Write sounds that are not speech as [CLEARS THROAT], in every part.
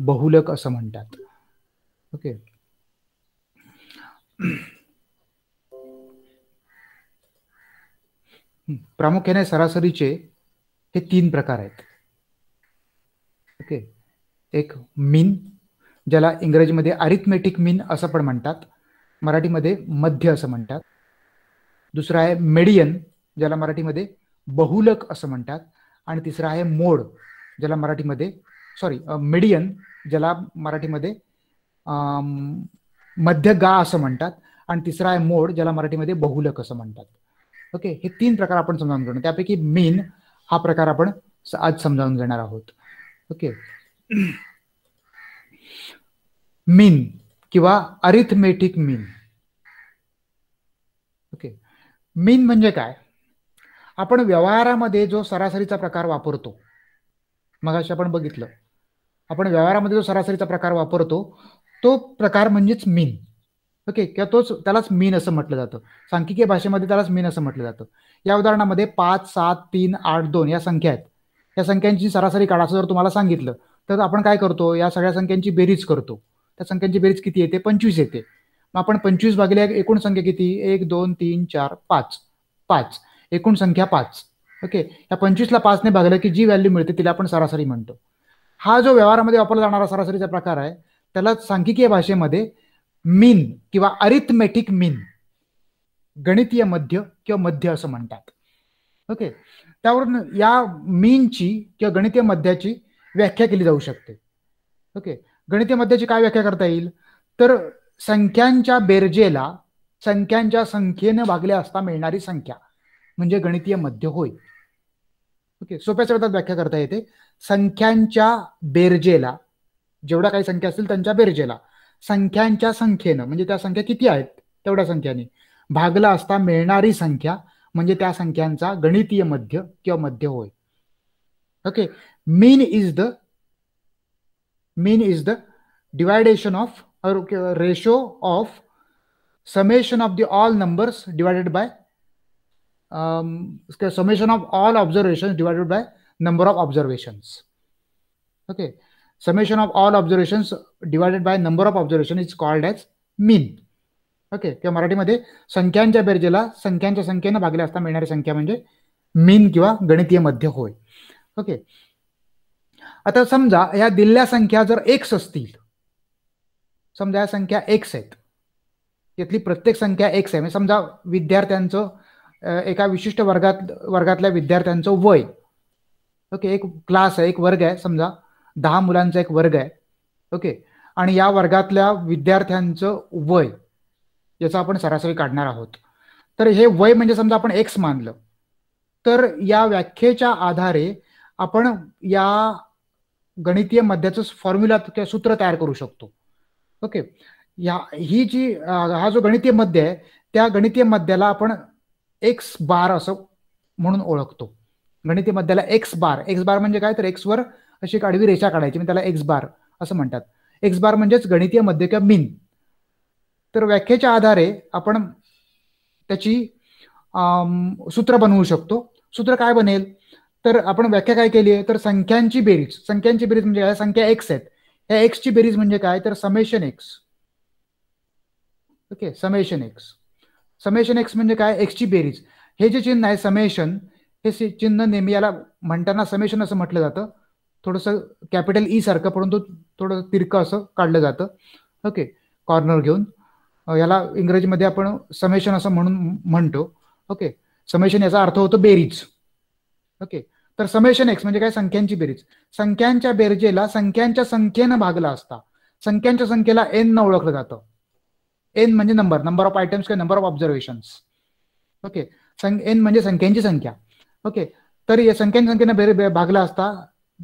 बहुलक असं म्हणतात ओके प्रामुख्याने सरासरीचे हे तीन प्रकार आहेत ओके एक मीन ज्याला इंग्रजीमध्ये अरिथमेटिक मीन असं पण म्हणतात मराठीमध्ये मध्य असं म्हणतात दुसरा आहे मेडियन ज्याला मराठीमध्ये बहुलक असं म्हणतात आणि तिसरा आहे मोड ज्याला मराठीमध्ये सॉरी मिडियन ज्याला मराठीमध्ये मध्य गा असं म्हणतात आणि तिसरा आहे मोड ज्याला मराठीमध्ये बहुलक असं म्हणतात ओके हे तीन प्रकार आपण समजावून घेणार त्यापैकी मीन हा प्रकार आपण आज समजावून घेणार आहोत ओके मीन [CLEARS THROAT] किंवा अरिथमेटिक मीन ओके मीन म्हणजे काय आपण व्यवहारामध्ये जो सरासरीचा प्रकार वापरतो मग आपण बघितलं आपण व्यवहारामध्ये जो सरासरीचा प्रकार वापरतो तो प्रकार म्हणजेच मीन ओके किंवा तोच त्यालाच मीन असं म्हटलं जातं सांख्यिकीय भाषेमध्ये त्यालाच मीन असं म्हटलं जातं या उदाहरणामध्ये पाच सात तीन आठ दोन या संख्या आहेत या संख्यांची सरासरी काढा असं जर तुम्हाला सांगितलं तर आपण काय करतो या सगळ्या संख्यांची बेरीज करतो त्या संख्यांची बेरीज किती येते पंचवीस येते मग आपण पंचवीस भागले एकूण संख्या किती एक दोन तीन चार पाच पाच एकूण संख्या पाच ओके या पंचवीसला पाचने भागलं की जी व्हॅल्यू मिळते तिला आपण सरासरी म्हणतो हा जो व्यवहारामध्ये वापरला जाणारा सरासरीचा प्रकार आहे त्याला सांख्यिकीय भाषेमध्ये मीन किंवा अरिथमेटिक मीन गणितीय मध्य किंवा मध्य असं म्हणतात ओके त्यावरून या मीनची किंवा गणितीय मध्याची व्याख्या केली जाऊ शकते ओके गणितीय मध्याची काय व्याख्या करता येईल तर संख्यांच्या बेरजेला संख्यांच्या संख्येनं भागले असता मिळणारी संख्या म्हणजे गणितीय मध्य होय ओके सोप्या शब्दात व्याख्या करता येते संख्यांच्या बेरजेला जेवढ्या काही संख्या असतील त्यांच्या बेरजेला संख्यांच्या संख्येनं म्हणजे त्या संख्या किती आहेत तेवढ्या संख्याने भागला असता मिळणारी संख्या म्हणजे त्या संख्यांचा गणितीय मध्य किंवा मध्य होय okay mean is the mean is the division of ratio of summation of the all numbers divided by summation of all observation divided by number of observations. Okay, summation of all observations divided by number of observation is called as mean. Okay किंवा मराठीमध्ये संख्यांच्या बेरजेला संख्यांच्या संख्येनं भागल्या असता मिळणारी संख्या म्हणजे मीन किंवा गणितीय मध्य होय ओके आता समजा या दिल्या संख्या जर एक्स असतील समजा या संख्या एक्स आहेत यातली प्रत्येक संख्या एक्स आहे म्हणजे समजा विद्यार्थ्यांचं एका विशिष्ट वर्गात वर्गातल्या विद्यार्थ्यांचं वय ओके एक क्लास आहे एक वर्ग आहे समजा दहा मुलांचा एक वर्ग आहे ओके आणि या वर्गातल्या विद्यार्थ्यांचं वय याचा आपण सरासरी काढणार आहोत तर हे वय म्हणजे समजा आपण एक्स मानलं तर या व्याख्येच्या आधारे आपण या गणितीय मध्याचं फॉर्म्युला किंवा सूत्र तयार करू शकतो ओके या ही जी हा जो गणितीय मध्य आहे त्या गणितीय मध्याला आपण एक्स बार असं म्हणून ओळखतो गणिती मध्याला एक्स बार एक्स बार म्हणजे काय तर एक्सवर अशी एक आडवी रेषा काढायची म्हणजे त्याला एक्स बार असं म्हणतात एक्स बार म्हणजेच गणितीय मध्य किंवा मिन तर व्याख्येच्या आधारे आपण त्याची सूत्र बनवू शकतो सूत्र काय बनेल तर आपण व्याख्या काय केली आहे तर संख्यांची बेरीज संख्यांची बेरीज म्हणजे काय संख्या एक्स आहेत या एक्सची बेरीज म्हणजे काय तर summation x okay summation X summation X म्हणजे काय एक्सची बेरीज हे जे चिन्ह आहे समेशन हे चिन्ह नेहमी याला म्हणताना समेशन असं म्हटलं जातं थोडंसं कॅपिटल ई e सारखं परंतु थोडं तिरकं असं काढलं जातं ओके कॉर्नर घेऊन याला इंग्रजीमध्ये आपण समेशन असं म्हणून म्हणतो ओके समेशन याचा अर्थ होतो बेरीज ओके तर समेशन एक्स म्हणजे काय संख्यांची बेरीज संख्यांच्या बेरजेला संख्यांच्या संख्येनं भागला असता संख्यांच्या संख्येला एन न ओळखलं जातं एन म्हणजे नंबर नंबर ऑफ आयटम्स किंवा number of observation okay N म्हणजे संख्यांची संख्या ओके तर या संख्यांच्या संख्येनं बेर भागला असता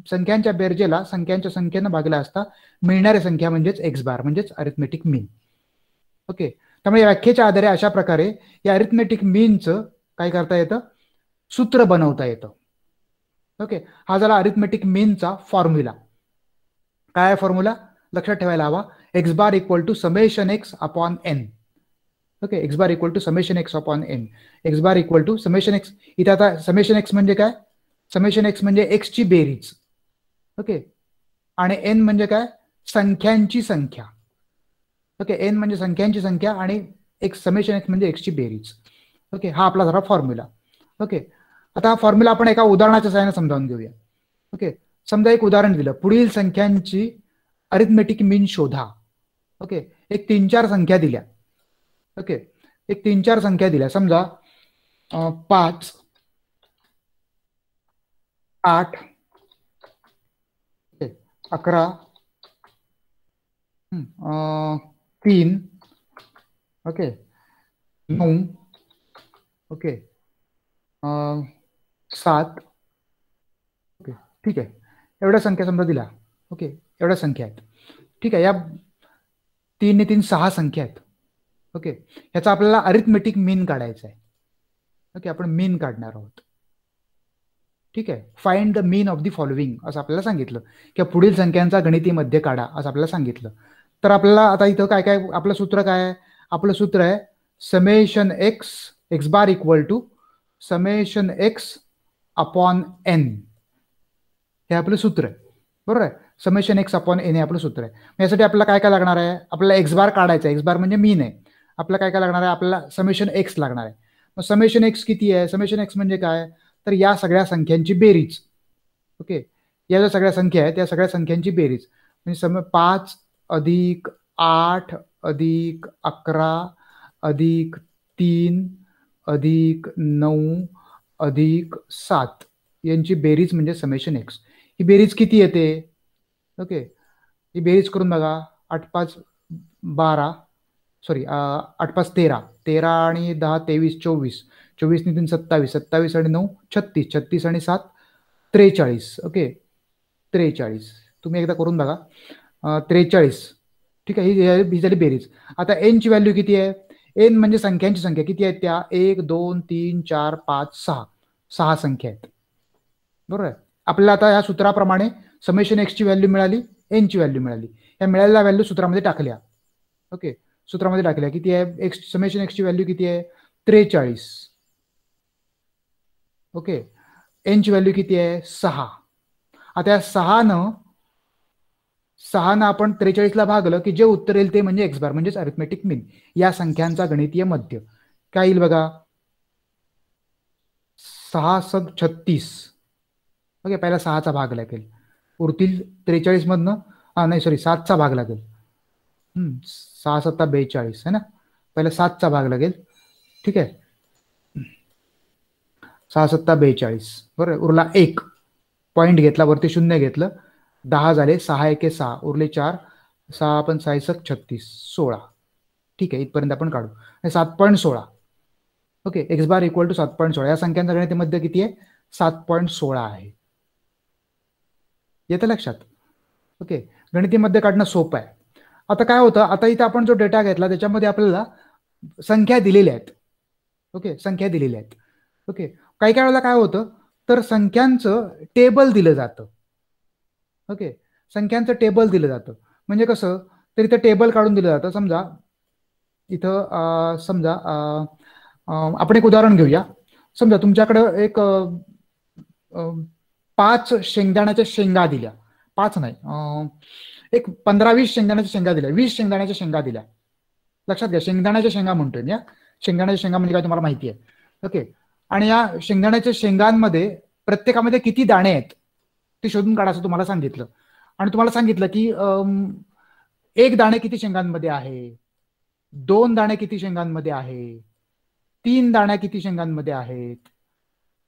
संख्यांच्या बेरजेला संख्यांच्या संख्येनं भागला असता मिळणारी संख्या म्हणजेच एक्स बार म्हणजेच अरिथमेटिक मीन ओके त्यामुळे व्याख्येच्या आधारे अशा प्रकारे या अरिथमेटिक मीनचं काय करता येतं सूत्र बनवता येतं ओके हा झाला अरिथमेटिक मीनचा फॉर्म्युला काय फॉर्म्युला लक्षात ठेवायला हवा X bar equal to summation X upon N okay X bar equal to summation X upon N X bar equal to summation X इथं आता समेशन एक्स म्हणजे काय समेशन एक्स म्हणजे एक्सची बेरीज ओके आणि एन म्हणजे काय संख्यांची संख्या ओके एन म्हणजे संख्यांची संख्या आणि एक समेशन एक्स म्हणजे एक्सची बेरीज ओके हा आपला जरा फॉर्म्युला ओके आता हा फॉर्म्युला आपण एका उदाहरणाच्या सहाय्याने समजावून घेऊया ओके समजा एक उदाहरण दिलं पुढील संख्यांची अरिथमेटिक मीन शोधा ओके एक तीन चार संख्या दिल्या ओके एक तीन चार संख्या दिल्या समजा पाच आठ अकरा तीन ओके नऊ ओके सात ओके ठीक आहे एवढ्या संख्या समजा दिला ओके एवढ्या संख्या आहेत ठीक आहे या तीन ने तीन सहा संख्या आहेत ओके ह्याचा आपल्याला अरिथमेटिक मीन काढायचा आहे ओके आपण मीन काढणार आहोत ठीक आहे find the mean of the following असं आपल्याला सांगितलं किंवा पुढील संख्यांचा गणिती मध्य काढा असं आपल्याला सांगितलं तर आपल्याला आता इथं काय काय आपलं सूत्र काय आहे आपलं सूत्र आहे summation X X bar equal to summation X upon N हे आपलं सूत्र आहे बरोबर आहे समेशन एक्स अपॉन एन हे आपलं सूत्र आहे यासाठी आपल्याला काय काय लागणार आहे आपल्याला एक्स बार काढायचं आहे एक्स बार म्हणजे मीन आहे आपलं काय काय लागणार आहे आपल्याला समेशन एक्स लागणार आहे मग समेशन एक्स किती आहे समेशन एक्स म्हणजे काय तर या सगळ्या संख्यांची बेरीज ओके या ज्या सगळ्या संख्या आहेत त्या सगळ्या संख्यांची बेरीज म्हणजे सम पाच अधिक आठ अधिक अकरा अधिक तीन अधिक नऊ अधिक सात यांची बेरीज म्हणजे समेशन एक्स ही बेरीज किती येते ओके ही बेरीज करून बघा आठ पाच बारा सॉरी आठ पाच तेरा तेरा आणि दहा तेवीस चोवीस चोवीस तीन सत्तावीस सत्तावीस आणि नऊ छत्तीस छत्तीस आणि सात त्रेचाळीस ओके त्रेचाळीस तुम्ही एकदा करून बघा त्रेचाळीस ठीक आहे ही ही झाली बेरीज आता एनची व्हॅल्यू किती आहे एन म्हणजे संख्यांची संख्या किती आहे त्या एक दोन तीन चार पाच सहा सहा संख्या आहेत बरोबर आहे आपल्याला आता या सूत्राप्रमाणे समेशन एक्सची व्हॅल्यू मिळाली एनची व्हॅल्यू मिळाली या मिळालेल्या व्हॅल्यू सूत्रामध्ये टाकल्या ओके सूत्रामध्ये टाकल्या किती आहे एक्स समेशन एक्सची व्हॅल्यू किती आहे त्रेचाळीस ओके एनची व्हॅल्यू किती आहे सहा आता या सहा न आपण त्रेचाळीसला भागलं की जे उत्तर येईल ते म्हणजे एक्स बार म्हणजेच अरिथमेटिक मीन या संख्यांचा गणितीय मध्य काय येईल बघा सहा सग छत्तीस ओके पहिला सहाचा भाग लागेल उरतील त्रेचाळीस मधनं नाही सॉरी सातचा भाग लागेल सहा सत्ता बेचाळीस है ना पहिला सातचा भाग लागेल ठीक आहे सहा सत्ता बेचाळीस बरोबर उरला एक पॉईंट घेतला वरती शून्य घेतलं दहा झाले सहा एके सहा उरले चार सहा पण सायसक छत्तीस सोळा ठीक आहे इथपर्यंत आपण काढू सात पॉईंट सोळा okay X bar equal to सात पॉईंट सोळा या संख्यांचा मध्य किती आहे सात पॉईंट सोळा आहे येतं लक्षात ओके गणितीमध्ये काढणं सोपं आहे आता काय होतं आता इथं आपण जो डेटा घेतला त्याच्यामध्ये आपल्याला संख्या दिलेल्या आहेत ओके संख्या दिलेल्या आहेत ओके काही काय वेळेला काय होतं तर संख्यांचं टेबल दिलं जातं ओके संख्यांचं टेबल दिलं जातं म्हणजे कसं तर इथं टेबल काढून दिलं जातं समजा इथं समजा आपण एक उदाहरण घेऊया समजा तुमच्याकडं एक पाच शेंगदाण्याच्या शेंगा दिल्या पाच नाही एक पंधरा वीस शेंगदाण्याच्या शेंगा दिल्या वीस शेंगदाण्याच्या शेंगा दिल्या लक्षात घ्या शेंगदाण्याच्या शेंगा म्हणतोय या शेंगदाण्याच्या शेंगा म्हणजे काय तुम्हाला माहिती आहे ओके आणि या शेंगदाण्याच्या शेंगांमध्ये प्रत्येकामध्ये किती दाणे आहेत ते शोधून काढायचं असं तुम्हाला सांगितलं आणि तुम्हाला सांगितलं की एक दाणे किती शेंगांमध्ये आहे दोन दाणे किती शेंगांमध्ये आहे तीन दाण्या किती शेंगांमध्ये आहेत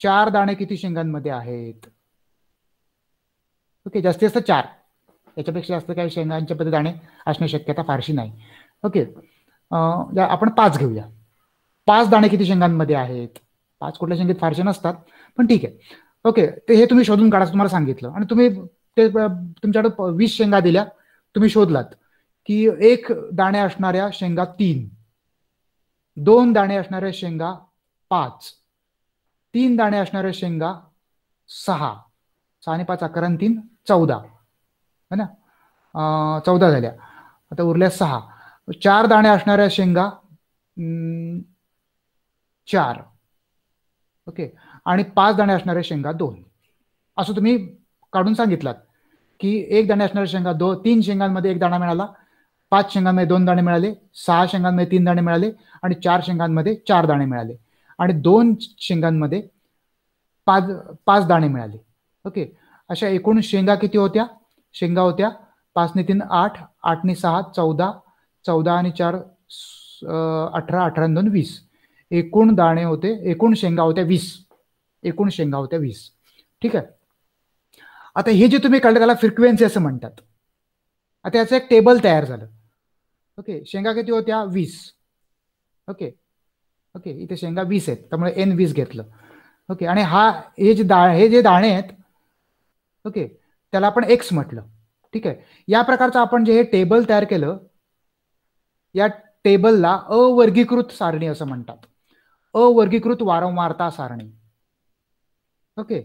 चार दाणे किती शेंगांमध्ये आहेत ओके जास्तीत जास्त चार याच्यापेक्षा जास्त काही शेंगांच्या पद्धत दाणे असण्याची शक्यता फारशी नाही ओके आपण पाच घेऊया पाच दाणे किती शेंगांमध्ये आहेत पाच कुठल्या शेंगेत फारसे नसतात पण ठीक आहे ओके ते हे तुम्ही शोधून काढा तुम्हाला सांगितलं आणि तुम्ही ते तुमच्याकडे वीस शेंगा दिल्या तुम्ही शोधलात की एक दाणे असणाऱ्या शेंगा तीन दोन दाणे असणाऱ्या शेंगा पाच तीन दाणे असणाऱ्या शेंगा सहा सहा आणि पाच अकरा तीन चौदा है ना चौदा झाल्या आता उरल्या सहा चार दाणे असणाऱ्या शेंगा चार ओके आणि पाच दाणे असणाऱ्या शेंगा दोन असं तुम्ही काढून सांगितलात की एक दाणे असणाऱ्या शेंगा दो तीन शेंगांमध्ये एक दाणा मिळाला पाच शेंगांमध्ये दोन दाणे मिळाले सहा शेंगांमध्ये तीन दाणे मिळाले आणि चार शेंगांमध्ये चार दाणे मिळाले आणि दोन शेंगांमध्ये पाच पाच दाणे मिळाले ओके अशा एकूण शेंगा किती होत्या शेंगा होत्या पाचने तीन आठ आठने सहा चौदा चौदा आणि चार अठरा अठरा दोन वीस एकूण दाणे होते एकूण शेंगा होत्या वीस एकूण शेंगा होत्या वीस ठीक आहे आता हे जे तुम्ही काढलं त्याला फ्रिक्वेन्सी असं म्हणतात आता याचं एक टेबल तयार झालं ओके शेंगा किती होत्या वीस ओके ओके इथे शेंगा वीस आहेत त्यामुळे एन वीस घेतलं ओके आणि हा हे जे दा हे जे दाणे आहेत ओके त्याला आपण एक्स म्हटलं ठीक आहे या प्रकारचं आपण जे हे टेबल तयार केलं या टेबलला अवर्गीकृत सारणी असं म्हणतात अवर्गीकृत वारंवारता सारणी ओके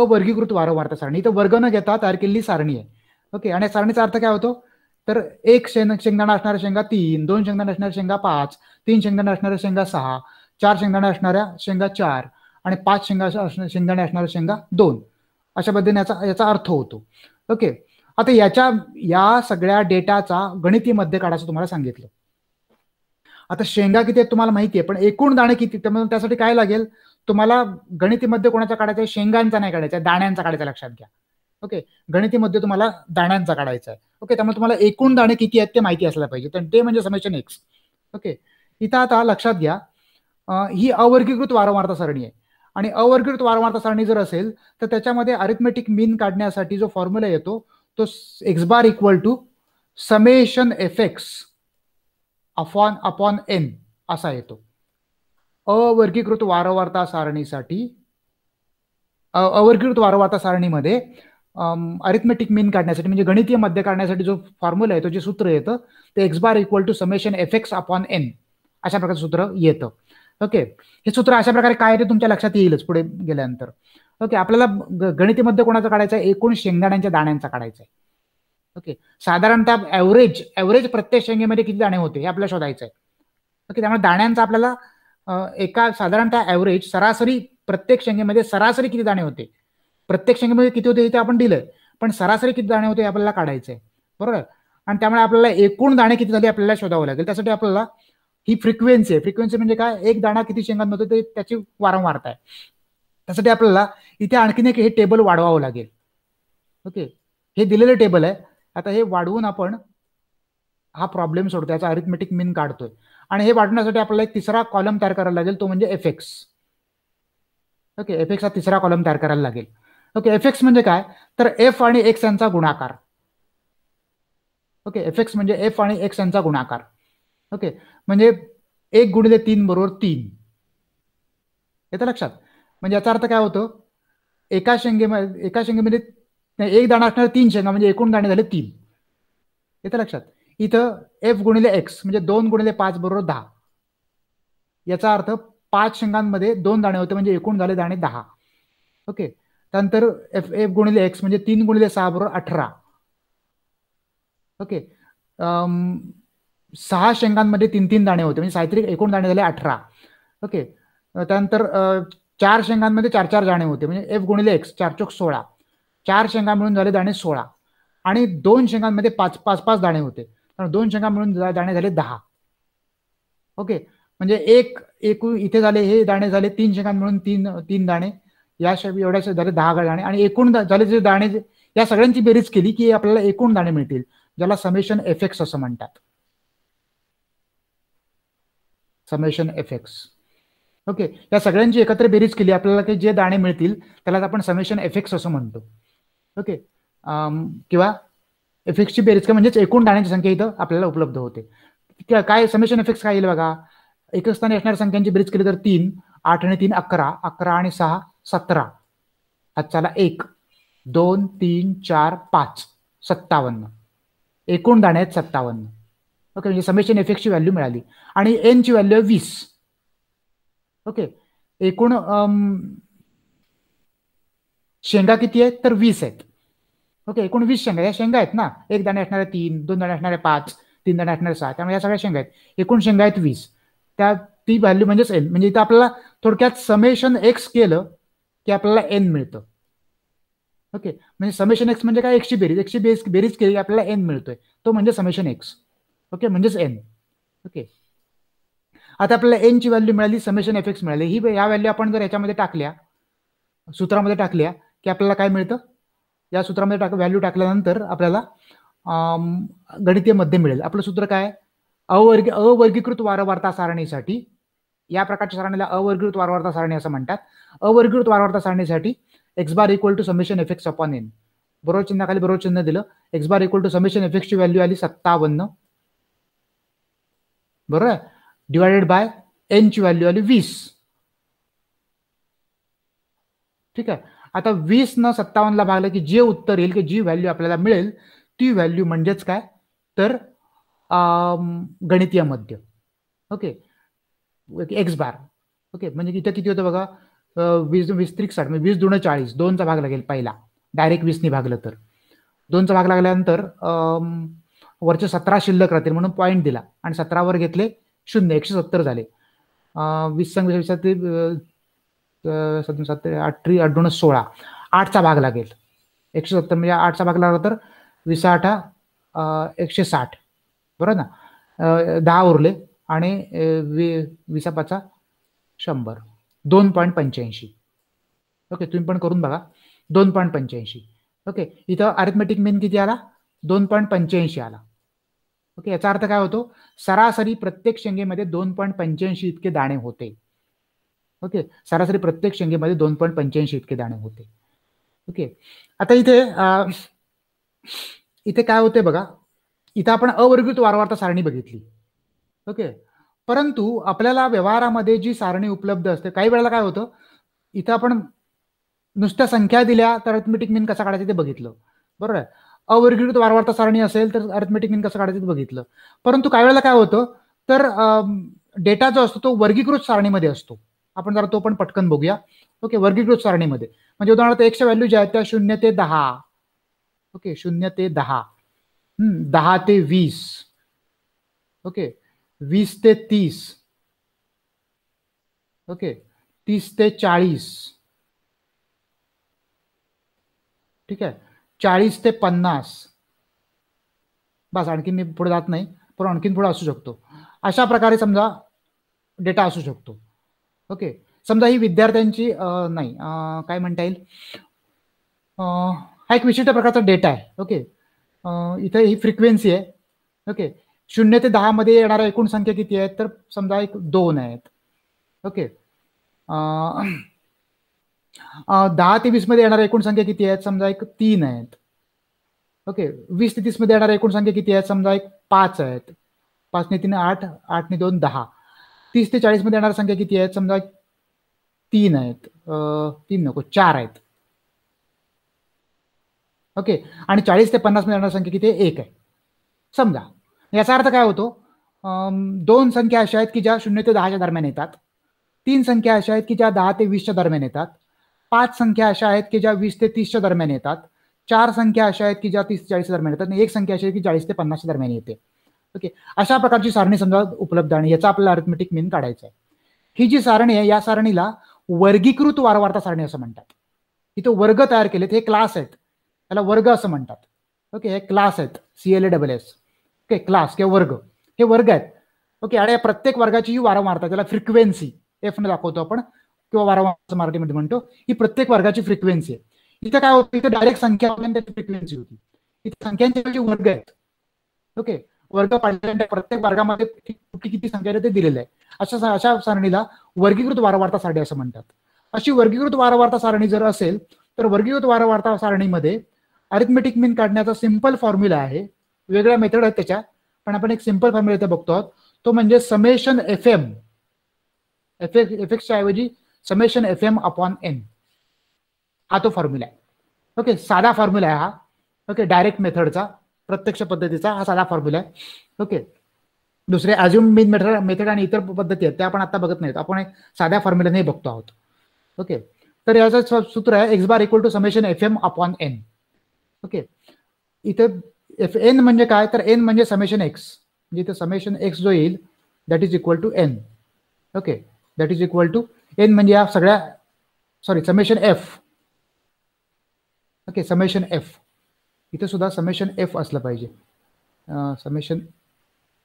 अवर्गीकृत वारंवारता सारणी तर वर्ग न घेता तयार केलेली सारणी आहे ओके आणि सारणीचा अर्थ काय होतो तर एक शेंग शेंगदाणा असणाऱ्या शेंगा तीन दोन शेंगदाणा असणाऱ्या शेंगा पाच तीन शेंगदाणा असणाऱ्या शेंगा सहा चार शेंगदाणा असणाऱ्या शेंगा चार आणि पाच शेंगा शेंगदाणे असणाऱ्या शेंगा दोन अशा पद्धतीने याचा याचा अर्थ होतो ओके आता याच्या या सगळ्या डेटाचा गणितीमध्ये काढायचं तुम्हाला सांगितलं आता शेंगा किती आहेत तुम्हाला माहिती आहे पण एकूण दाणे किती त्यामुळे त्यासाठी काय लागेल तुम्हाला गणितीमध्ये कोणाचा काढायचा आहे शेंगांचा नाही काढायचा दाण्यांचा काढायचा लक्षात घ्या ओके गणितीमध्ये तुम्हाला दाण्यांचा काढायचा आहे ओके त्यामुळे तुम्हाला एकूण दाणे किती आहेत ते माहिती असायला पाहिजे तर ते म्हणजे समेशन एक्स ओके इथं आता लक्षात घ्या ही अवर्गीकृत वारंवारता सरणी आहे आणि अवर्गीकृत वारंवारता सारणी जर असेल तर त्याच्यामध्ये अरिथमेटिक मीन काढण्यासाठी जो फॉर्म्युला येतो तो x bar equal to summation f x upon upon n असा येतो अवर्गीकृत वारंवारता सारणीसाठी अवर्गीकृत वारंवारता सारणीमध्ये अरिथमेटिक मीन काढण्यासाठी म्हणजे गणितीय मध्य काढण्यासाठी जो फॉर्म्युला येतो जे सूत्र येतं ते x bar equal to summation f x upon n अशा प्रकारचं सूत्र येतं ओके हे सूत्र अशा प्रकारे काय ते तुमच्या लक्षात येईलच पुढे गेल्यानंतर ओके आपल्याला गणितीमध्ये कोणाचं काढायचा आहे एकूण शेंगदाण्यांच्या दाण्यांचा काढायचा आहे ओके साधारणतः ॲव्हरेज ॲव्हरेज प्रत्येक शेंगेमध्ये किती दाणे होते हे आपल्याला शोधायचं आहे ओके त्यामुळे दाण्यांचा आपल्याला एका साधारणतः ॲव्हरेज सरासरी प्रत्येक शेंगेमध्ये सरासरी किती दाणे होते प्रत्येक शेंगेमध्ये किती होते हे ते आपण दिलंय पण सरासरी किती दाणे होते हे आपल्याला काढायचं आहे बरोबर आणि त्यामुळे आपल्याला एकूण दाणे किती झाले आपल्याला शोधावं लागेल त्यासाठी आपल्याला ही फ्रिक्वेन्सी आहे फ्रिक्वेन्सी म्हणजे काय एक दाणा किती शेंगांमध्ये ते त्याची वारंवारता आहे त्यासाठी आपल्याला इथे आणखीन एक हे टेबल वाढवावं लागेल ओके हे दिलेलं टेबल आहे आता हे वाढवून आपण हा प्रॉब्लेम सोडतो याचा अरिथमेटिक मीन काढतोय आणि हे वाढवण्यासाठी आपल्याला एक तिसरा कॉलम तयार करायला लागेल तो म्हणजे एफ ओके एफ हा तिसरा कॉलम तयार करायला लागेल ओके एफ म्हणजे काय तर एफ आणि एक्स यांचा गुणाकार ओके एफ एक्स म्हणजे एफ आणि एक्स यांचा गुणाकार ओके म्हणजे एक गुणिले तीन बरोबर तीन येतं लक्षात म्हणजे याचा अर्थ काय होतो एका शेंगेमध्ये एका शेंगेमध्ये म्हणजे, एक दाणा असणार तीन शेंगा म्हणजे एकूण दाणे झाले तीन येतं लक्षात इथं एफ गुणिले एक्स म्हणजे दोन गुणिले पाच बरोबर दहा याचा अर्थ पाच शेंगांमध्ये दोन दाणे होते म्हणजे एकूण झाले दाणे दहा ओके त्यानंतर एफ एफ गुणिले एक्स म्हणजे तीन गुणिले सहा बरोबर अठरा ओके सहा शेंगांमध्ये तीन तीन दाणे होते म्हणजे साहित्रिक एकूण दाणे झाले अठरा ओके त्यानंतर चार शेंगांमध्ये चार चार दाणे होते म्हणजे एफ गुणिले एक्स चार चोक सोळा चार शेंगा मिळून झाले दाणे सोळा आणि दोन शेंगांमध्ये पाच पाच पाच दाणे होते दोन शेंगा मिळून दाणे झाले दहा ओके म्हणजे एक एकूण इथे झाले हे दाणे झाले तीन शेंगा मिळून तीन तीन दाणे या एवढ्या झाले दहा दाणे आणि एकूण झाले जे दाणे या सगळ्यांची बेरीज केली की आपल्याला एकूण दाणे मिळतील ज्याला समेशन एफेक्स असं म्हणतात समेशन एफेक्ट्स ओके या सगळ्यांची एकत्र बेरीज केली आपल्याला काही जे दाणे मिळतील त्याला आपण समेशन एफेक्स असं म्हणतो ओके किंवा एफेक्ट्सची बेरीज का म्हणजेच एकूण दाण्यांची संख्या इथं आपल्याला उपलब्ध होते काय समेशन एफेक्ट्स काय येईल बघा एकच स्थानी असणाऱ्या संख्यांची बेरीज केली तर तीन आठ आणि तीन अकरा अकरा आणि सहा सतरा आजच्याला एक दोन तीन चार पाच सत्तावन्न एकूण दाणे आहेत सत्तावन्न ओके म्हणजे समेशन एफेक्टची व्हॅल्यू मिळाली आणि एनची व्हॅल्यू आहे वीस ओके एकूण शेंगा किती आहेत तर वीस आहेत ओके एकूण वीस शेंगा या शेंगा आहेत ना एक दाणे असणारे तीन दोन दाणे असणारे पाच तीन दाणे असणारे सहा त्यामुळे या सगळ्या शेंगा आहेत एकूण शेंगा आहेत वीस त्या ती व्हॅल्यू म्हणजेच एन म्हणजे इथं आपल्याला थोडक्यात समेशन एक्स केलं की आपल्याला एन मिळतं ओके म्हणजे समेशन एक्स म्हणजे काय एकशे बेरीज एकशे बेस बेरीज केली आपल्याला एन मिळतोय तो म्हणजे समेशन एक्स ओके म्हणजेच एन ओके आता आपल्याला एनची व्हॅल्यू मिळाली समेशन एफेक्ट मिळाले ही या व्हॅल्यू आपण जर याच्यामध्ये टाकल्या सूत्रामध्ये टाकल्या की आपल्याला काय मिळतं या सूत्रामध्ये टाक व्हॅल्यू टाकल्यानंतर आपल्याला गणितीय मध्य मिळेल आपलं सूत्र काय अवर्गी अवर्गीकृत वारंवारता सारणीसाठी या प्रकारच्या सारणीला अवर्गीकृत वारंवारता सारणी असं म्हणतात अवर्गीकृत वारंवारता सारणीसाठी x bar equal to summation f x upon n बरोबर खाली बरोबर चिन्ह दिलं x bar equal to summation एफेक्ट्सची व्हॅल्यू आली सत्तावन्न बरोबर डिवायडेड बाय एनची व्हॅल्यू आली वीस ठीक आहे आता वीस न सत्तावन्नला भागलं की जे उत्तर येईल की जी व्हॅल्यू आपल्याला मिळेल ती व्हॅल्यू म्हणजेच काय तर गणितीय मध्य ओके एक्स बार ओके म्हणजे इथं किती होतं बघा वीस वीस त्रिक साठ म्हणजे वीस दोन चाळीस दोनचा भाग लागेल पहिला डायरेक्ट वीसनी भागलं तर दोनचा भाग लागल्यानंतर वरचे सतरा शिल्लक राहतील म्हणून पॉईंट दिला आणि सतरावर घेतले शून्य एकशे सत्तर झाले वीस संघ सत्तर अठरी अडोण सोळा आठचा भाग लागेल एकशे सत्तर म्हणजे आठचा भाग लागला तर वीस आठ एकशे साठ बरोबर ना दहा उरले आणि विसा पाचा शंभर दोन पॉईंट पंच्याऐंशी ओके तुम्ही पण करून बघा दोन पॉईंट पंच्याऐंशी ओके इथं अरिथमेटिक मेन किती आला दोन पॉईंट पंच्याऐंशी आला ओके याचा अर्थ काय होतो सरासरी प्रत्येक शेंगेमध्ये दोन पॉईंट पंच्याऐंशी इतके दाणे होते ओके सरासरी प्रत्येक शेंगेमध्ये दोन पॉईंट पंच्याऐंशी इतके दाणे होते ओके आता इथे इथे काय होते बघा इथं आपण अवर्गीत वारंवारता सारणी बघितली ओके परंतु आपल्याला व्यवहारामध्ये जी सारणी उपलब्ध असते काही वेळेला काय होतं इथं आपण नुसत्या संख्या दिल्या तर अर्थमेटिक मीन कसा काढायचा ते बघितलं बरोबर आहे अवर्गीकृत वारंवारता सारणी असेल तर अर्थमेटिक मीन कसं काढायचं बघितलं परंतु काही वेळेला काय होतं तर डेटा जो असतो तो वर्गीकृत सारणीमध्ये असतो आपण जरा तो पण पटकन बघूया ओके वर्गीकृत सारणीमध्ये म्हणजे उदाहरणार्थ एकशे व्हॅल्यू ज्या आहेत त्या शून्य ते दहा ओके शून्य ते दहा दहा ते वीस ओके वीस ते तीस ओके तीस ते चाळीस ठीक आहे चाळीस ते पन्नास बस आणखीन मी पुढे जात नाही पण आणखीन पुढे असू शकतो अशा प्रकारे समजा डेटा असू शकतो ओके समजा ही विद्यार्थ्यांची नाही काय म्हणता येईल हा एक विशिष्ट प्रकारचा डेटा आहे ओके इथे ही फ्रिक्वेन्सी आहे ओके शून्य ते दहामध्ये येणारा एकूण संख्या किती आहेत तर समजा एक दोन आहेत ओके दहा ते वीस मध्ये येणार एकूण संख्या किती आहेत समजा एक तीन आहेत ओके वीस ते तीस मध्ये येणार एकूण संख्या किती आहेत समजा एक पाच आहेत पाचने ने तीन आठ आठ ने दोन दहा तीस ते चाळीस मध्ये येणार संख्या किती आहेत समजा तीन आहेत तीन नको चार आहेत ओके आणि चाळीस ते पन्नास मध्ये येणार संख्या किती आहे एक आहे समजा याचा अर्थ काय होतो दोन संख्या अशा आहेत की ज्या शून्य ते दहाच्या दरम्यान येतात तीन संख्या अशा आहेत की ज्या दहा ते वीसच्या दरम्यान येतात पाच संख्या अशा आहेत की ज्या वीस ते तीसच्या दरम्यान येतात चार संख्या अशा आहेत की ज्या तीस चाळीसच्या दरम्यान येतात आणि एक संख्या अशी आहे की चाळीस ते पन्नासच्या दरम्यान येते ओके अशा प्रकारची सारणी समजा उपलब्ध आणि याचा आपल्याला अर्थमेटिक मीन काढायचा आहे ही जी सारणी आहे या सारणीला वर्गीकृत वारंवारता सारणी असं म्हणतात इथे वर्ग तयार केलेत हे क्लास आहेत त्याला वर्ग असं म्हणतात ओके हे क्लास आहेत C L A double S okay class किंवा वर्ग हे वर्ग आहेत ओके आणि प्रत्येक वर्गाची ही वारंवारता त्याला फ्रिक्वेन्सी एफ न दाखवतो आपण किंवा वारंवार मराठीमध्ये म्हणतो ही प्रत्येक वर्गाची फ्रिक्वेन्सी आहे इथं काय होतं इथं डायरेक्ट संख्या फ्रिक्वेन्सी होती इथे संख्यांचे वर्ग आहेत ओके वर्ग पाडल्यानंतर प्रत्येक वर्गामध्ये कुठली किती संख्या ते दिलेलं आहे अशा अशा सारणीला वर्गीकृत वारंवारता सारणी असं म्हणतात अशी वर्गीकृत वारंवारता सारणी जर असेल तर वर्गीकृत वारंवारता सारणीमध्ये अरिथमेटिक मीन काढण्याचा सिंपल फॉर्म्युला आहे वेगळ्या मेथड आहेत त्याच्या पण आपण एक सिंपल फॉर्म्युला इथे बघतो आहोत तो म्हणजे समेशन एफ एम एफ एक्सच्या ऐवजी summation f m upon n हा तो फॉर्म्युला आहे ओके साधा फॉर्म्युला आहे हा ओके डायरेक्ट मेथडचा प्रत्यक्ष पद्धतीचा हा साधा फॉर्म्युला आहे ओके दुसरे अज्युम मीन मेथड मेथड आणि इतर पद्धती आहेत त्या आपण आता बघत नाहीत आपण साध्या फॉर्म्युलाने बघतो आहोत ओके तर याचं सूत्र आहे x bar equal to summation f m upon N okay इथे एफ एन म्हणजे काय तर एन म्हणजे समेशन एक्स म्हणजे इथे समेशन एक्स जो येईल that is equal to n okay that is equal to n म्हणजे या सगळ्या sorry summation f okay summation f इथे सुद्धा समेशन एफ असलं पाहिजे समेशन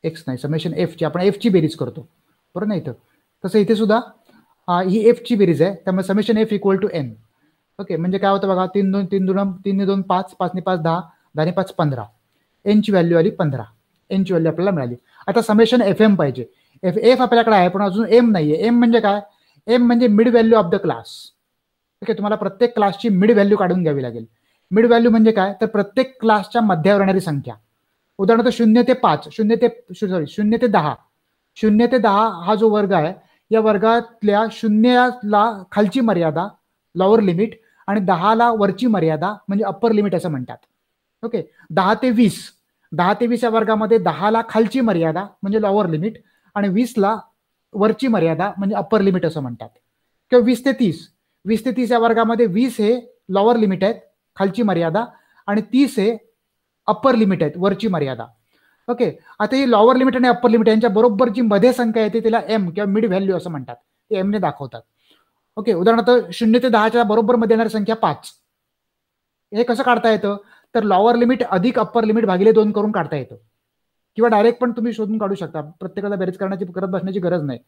एक्स नाही समेशन एफची आपण एफची बेरीज करतो बरोबर नाही इथं तसं इथे सुद्धा ही एफची बेरीज आहे त्यामुळे summation f equal to n okay म्हणजे काय होतं बघा तीन दोन तीन दोन तीन दोन पाच पाचने पाच दहा दहाने पाच पंधरा एनची व्हॅल्यू आली पंधरा एनची व्हॅल्यू आपल्याला मिळाली आता समेशन एफ एम पाहिजे एफ एफ आपल्याकडे आहे पण अजून एम नाही आहे एम म्हणजे काय एम म्हणजे mid value of the class okay तुम्हाला प्रत्येक क्लासची मिड व्हॅल्यू काढून घ्यावी लागेल मिड व्हॅल्यू म्हणजे काय तर प्रत्येक क्लासच्या मध्यावर येणारी संख्या उदाहरणार्थ शून्य ते पाच शून्य ते सॉरी शून्य ते दहा शून्य ते दहा हा जो वर्ग आहे या वर्गातल्या ला खालची मर्यादा लॉवर लिमिट आणि दहाला वरची मर्यादा म्हणजे अप्पर लिमिट असं म्हणतात ओके दहा ते वीस दहा ते वीस या वर्गामध्ये दहाला खालची मर्यादा म्हणजे लॉवर लिमिट आणि वीसला वरची मर्यादा म्हणजे अप्पर लिमिट असं म्हणतात किंवा वीस ते तीस वीस ते तीस या वर्गामध्ये वीस हे लॉवर लिमिट आहेत खालची मर्यादा आणि तीस हे अप्पर लिमिट आहेत वरची मर्यादा ओके आता ही लॉवर लिमिट आणि अप्पर लिमिट यांच्या बरोबर जी मध्ये संख्या येते तिला एम किंवा मिड व्हॅल्यू असं म्हणतात ते एमने दाखवतात ओके उदाहरणार्थ शून्य ते दहाच्या बरोबर मध्ये येणारी संख्या पाच हे कसं काढता येतं तर लॉवर लिमिट अधिक अप्पर लिमिट भागिले दोन करून काढता येतं किंवा डायरेक्ट पण तुम्ही शोधून काढू शकता प्रत्येकाला बेरीज करण्याची करत बसण्याची गरज नाही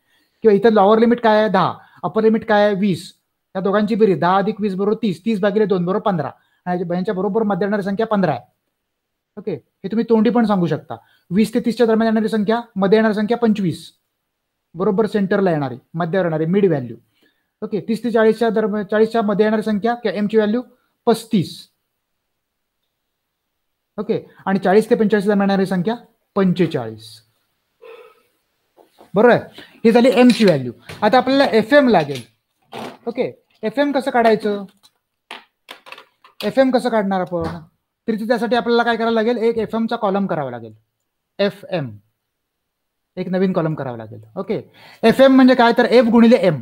किंवा इथं लॉवर लिमिट काय आहे दहा अपर लिमिट काय आहे वीस या दोघांची बेरीज दहा अधिक वीस बरोबर तीस तीस भागिले दोन बरोबर पंधरा यांच्या बरोबर मध्ये येणारी संख्या पंधरा आहे ओके हे तुम्ही तोंडी पण सांगू शकता वीस ते तीसच्या दरम्यान येणारी संख्या मध्ये येणारी संख्या पंचवीस बरोबर सेंटरला येणारी मध्यावर येणारी मिड व्हॅल्यू ओके तीस ते चाळीसच्या दरम्यान चाळीसच्या मध्ये येणारी संख्या एमची व्हॅल्यू पस्तीस ओके आणि चाळीस ते पंचेचाळीस दरम्यान येणारी संख्या पंचेचाळीस बरोबर आहे ही झाली ची व्हॅल्यू आता आपल्याला एफ एम लागेल ओके एफ एम कसं काढायचं एफ एम कसं काढणार आपण तरी त्यासाठी आपल्याला काय करावं लागेल एक एफ एमचा कॉलम करावा लागेल एफ एम एक नवीन कॉलम करावा लागेल ओके एफ एम म्हणजे काय तर एफ गुणिले एम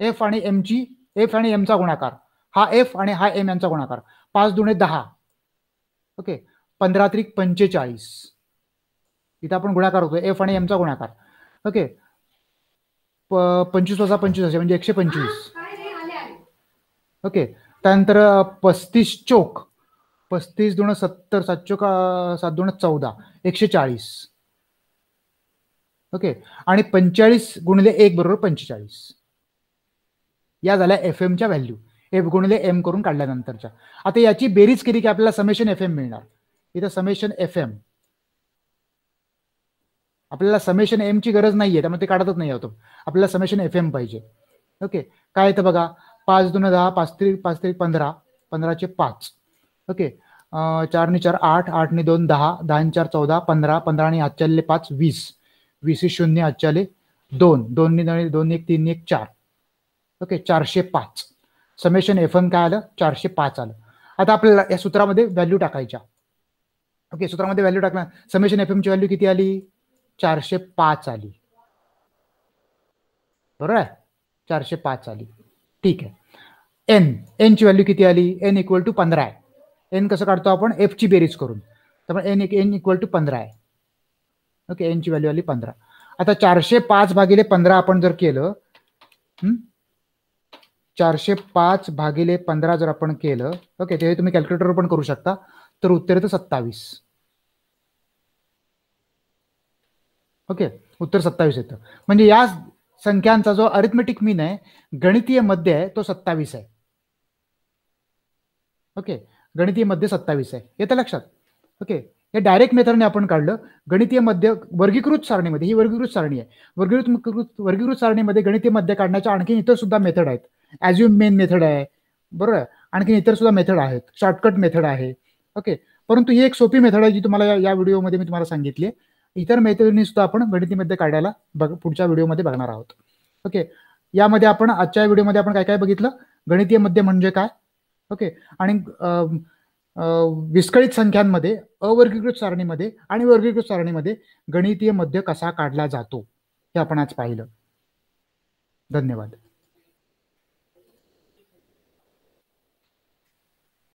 एफ आणि एम ची एफ आणि एमचा गुणाकार हा एफ आणि हा एम यांचा गुणाकार पाच दुणे दहा ओके पंधरा त्रिक पंचेचाळीस इथं आपण गुणाकार होतो एफ आणि एमचा गुणाकार ओके पंचवीस वजा पंचवीस असे म्हणजे एकशे पंचवीस ओके त्यानंतर पस्तीस चोक पस्तीस दोन सत्तर सात चोक सात दोन चौदा एकशे चाळीस ओके आणि पंचेचाळीस गुणिले एक बरोबर पंचेचाळीस या झाल्या एफ एमच्या व्हॅल्यू एफ गुणिले एम करून काढल्यानंतरच्या आता याची बेरीज केली की आपल्याला समेशन एफ एम मिळणार इथं समेशन एफ एम आपल्याला समेशन एम ची गरज नाहीये त्यामुळे ते काढतच नाही होतं आपल्याला समेशन एफ एम पाहिजे ओके काय येतं बघा पाच दोन दहा पाच त्रिक पाच त्रिक पंधरा पंधराचे पाच ओके चारने चार आठ आठने दोन दहा दहा चार चौदा पंधरा पंधरा आणि आजच्याले पाच वीस वीस शून्य आजच्याले दोन दोनने दोन एक तीन एक चार ओके चारशे पाच समेशन एफ एम काय आलं चारशे पाच आलं आता आपल्याला या सूत्रामध्ये व्हॅल्यू टाकायच्या ओके सूत्रामध्ये व्हॅल्यू टाकणार समेशन एफ एम ची व्हॅल्यू किती आली चारशे पाच आली बरोबर आहे चारशे पाच आली ठीक आहे एन एन ची व्हॅल्यू किती आली एन इक्वल टू पंधरा आहे एन कसं काढतो आपण एफ ची बेरीज करून त्यामुळे एन एक एन इक्वल टू पंधरा आहे ओके एनची व्हॅल्यू आली पंधरा आता चारशे पाच भागिले पंधरा आपण जर केलं चारशे पाच भागिले पंधरा जर आपण केलं ओके ते तुम्ही कॅल्क्युलेटरवर पण करू शकता तर उत्तर येतं सत्तावीस ओके उत्तर सत्तावीस येतं म्हणजे या संख्यांचा जो अरिथमेटिक मीन आहे गणितीय मध्य आहे तो सत्तावीस आहे ओके गणितीय मध्य सत्तावीस आहे येतं लक्षात ओके हे डायरेक्ट मेथडने आपण काढलं गणितीय मध्य वर्गीकृत सारणीमध्ये ही वर्गीकृत सारणी आहे वर्गीकृत वर्गीकृत सारणीमध्ये गणितीय मध्य काढण्याच्या आणखी इतर सुद्धा मेथड आहेत ॲज्युम मेन मेथड आहे बरोबर आणखी इतर सुद्धा मेथड आहेत शॉर्टकट मेथड आहे ओके परंतु ही एक सोपी मेथड आहे जी तुम्हाला या व्हिडिओमध्ये मी तुम्हाला सांगितली इतर मैत्रिणी सुद्धा आपण गणितीमध्ये काढायला बघ पुढच्या व्हिडिओमध्ये बघणार आहोत ओके यामध्ये आपण आजच्या व्हिडिओमध्ये आपण काय काय बघितलं गणितीय मध्य म्हणजे काय ओके आणि विस्कळीत संख्यांमध्ये अवर्गीकृत सारणीमध्ये आणि वर्गीकृत सारणीमध्ये गणितीय मध्य कसा काढला जातो हे आपण आज पाहिलं धन्यवाद